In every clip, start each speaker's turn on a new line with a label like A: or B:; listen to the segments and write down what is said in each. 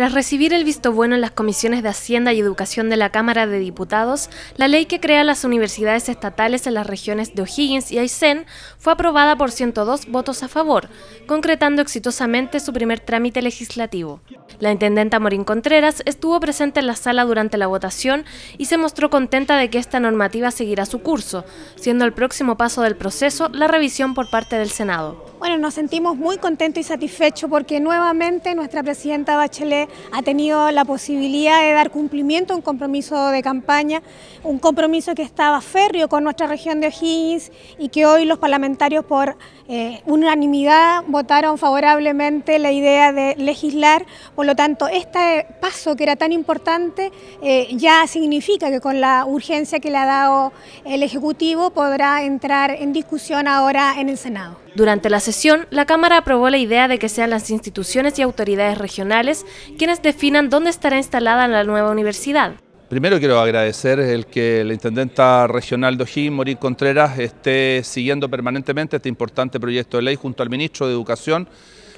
A: Tras recibir el visto bueno en las comisiones de Hacienda y Educación de la Cámara de Diputados, la ley que crea las universidades estatales en las regiones de O'Higgins y Aysén fue aprobada por 102 votos a favor, concretando exitosamente su primer trámite legislativo. La intendenta Morín Contreras estuvo presente en la sala durante la votación y se mostró contenta de que esta normativa seguirá su curso, siendo el próximo paso del proceso la revisión por parte del Senado.
B: Bueno, nos sentimos muy contentos y satisfechos porque nuevamente nuestra presidenta Bachelet ha tenido la posibilidad de dar cumplimiento a un compromiso de campaña, un compromiso que estaba férreo con nuestra región de O'Higgins y que hoy los parlamentarios por eh, unanimidad votaron favorablemente la idea de legislar. Por lo tanto, este paso que era tan importante eh, ya significa que con la urgencia que le ha dado el Ejecutivo podrá entrar en discusión ahora en el Senado.
A: Durante la sesión, la Cámara aprobó la idea de que sean las instituciones y autoridades regionales quienes definan dónde estará instalada la nueva universidad.
C: Primero quiero agradecer el que la Intendenta Regional de Ojín, Morín Contreras, esté siguiendo permanentemente este importante proyecto de ley junto al Ministro de Educación,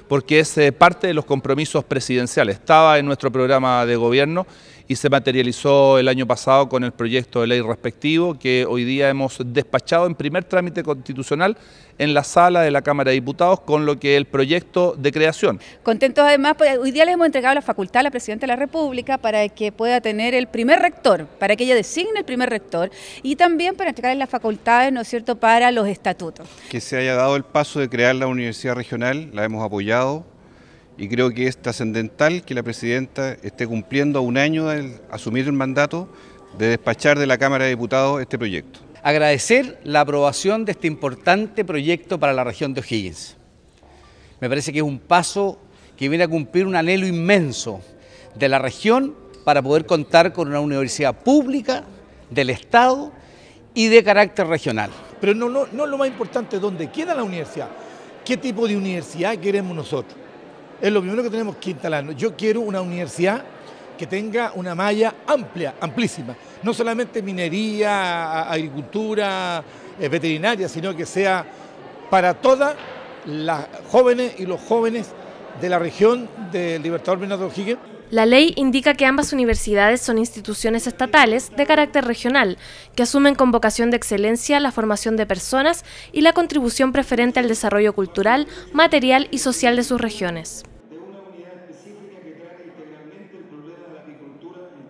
C: porque es eh, parte de los compromisos presidenciales. Estaba en nuestro programa de gobierno y se materializó el año pasado con el proyecto de ley respectivo que hoy día hemos despachado en primer trámite constitucional en la sala de la Cámara de Diputados con lo que es el proyecto de creación.
D: Contentos además, pues, hoy día le hemos entregado la facultad a la Presidenta de la República para que pueda tener el primer rector, para que ella designe el primer rector y también para entregarle las facultades, ¿no es cierto?, para los estatutos.
E: Que se haya dado el paso de crear la Universidad Regional, la hemos apoyado, y creo que es trascendental que la presidenta esté cumpliendo a un año de asumir el mandato de despachar de la Cámara de Diputados este proyecto.
F: Agradecer la aprobación de este importante proyecto para la región de O'Higgins. Me parece que es un paso que viene a cumplir un anhelo inmenso de la región para poder contar con una universidad pública, del
G: Estado y de carácter regional. Pero no, no, lo más importante, ¿dónde queda la universidad? ¿Qué tipo de universidad queremos nosotros? Es lo primero que tenemos que instalarnos. Yo quiero una universidad que tenga una malla amplia, amplísima. No solamente minería, agricultura, eh, veterinaria, sino que sea para todas las jóvenes y los jóvenes de la región del Libertador Bernardo O'Higgins.
A: La ley indica que ambas universidades son instituciones estatales de carácter regional, que asumen con vocación de excelencia la formación de personas y la contribución preferente al desarrollo cultural, material y social de sus regiones.